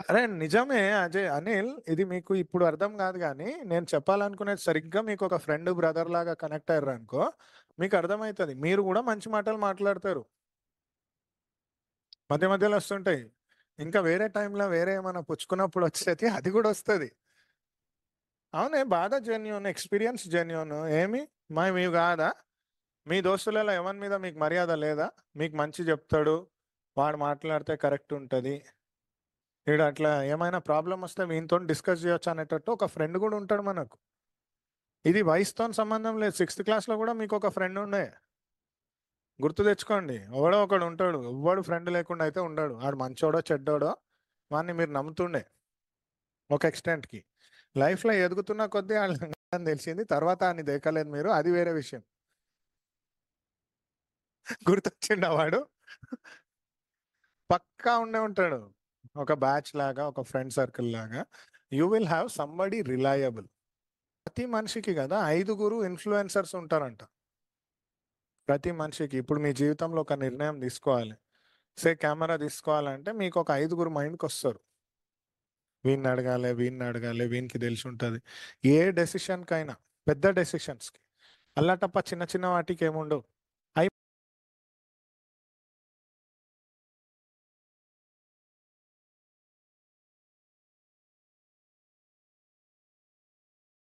అరే నిజమే అజయ్ అనిల్ ఇది మీకు ఇప్పుడు అర్థం కాదు కానీ నేను చెప్పాలనుకునేది సరిగ్గా మీకు ఒక ఫ్రెండ్ బ్రదర్ లాగా కనెక్ట్ అయ్యారు అనుకో మీకు అర్థమవుతుంది మీరు కూడా మంచి మాటలు మాట్లాడతారు మధ్య మధ్యలో వస్తుంటాయి ఇంకా వేరే టైంలో వేరే ఏమైనా పుచ్చుకున్నప్పుడు వచ్చేది అది కూడా వస్తుంది అవునే బాధ జెన్యున్ ఎక్స్పీరియన్స్ జెన్యున్ ఏమి మా మీ కాదా మీ దోస్తులలో ఎవరి మీద మీకు మర్యాద లేదా మీకు మంచి చెప్తాడు వాడు మాట్లాడితే కరెక్ట్ ఉంటుంది ఇక్కడ అట్లా ఏమైనా ప్రాబ్లం వస్తే వీనితో డిస్కస్ చేయొచ్చు అనేటట్టు ఒక ఫ్రెండ్ కూడా ఉంటాడు మనకు ఇది వయసుతో సంబంధం లేదు సిక్స్త్ క్లాస్లో కూడా మీకు ఒక ఫ్రెండ్ ఉండే గుర్తు తెచ్చుకోండి ఎవడో ఒకడు ఉంటాడు ఎవ్వడు ఫ్రెండ్ లేకుండా అయితే ఉండడు ఆడు మంచోడో చెడ్డోడో వాడిని మీరు నమ్ముతుండే ఒక ఎక్స్టెంట్కి లైఫ్లో ఎదుగుతున్న కొద్దీ వాళ్ళని తెలిసింది తర్వాత అని దేకలేదు మీరు అది వేరే విషయం గుర్తొచ్చిండు వాడు పక్కా ఉండే ఉంటాడు ఒక బ్యాచ్ లాగా ఒక ఫ్రెండ్ సర్కిల్ లాగా you will have somebody reliable ప్రతి మనిషికి కదా ఐదుగురు ఇన్ఫ్లుయెన్సర్స్ ఉంటారంట ప్రతి మనిషికి ఇప్పుడు మీ జీవితంలో ఒక నిర్ణయం తీసుకోవాలి సే కెమెరా తీసుకోవాలంటే మీకు ఒక ఐదుగురు మైండ్కి వస్తారు వీన్ని అడగాలి వీన్ని అడగాలి వీనికి తెలిసి ఉంటుంది ఏ డెసిషన్కైనా పెద్ద డెసిషన్స్కి అల్లాటప్ప చిన్న చిన్న వాటికి ఏముండవు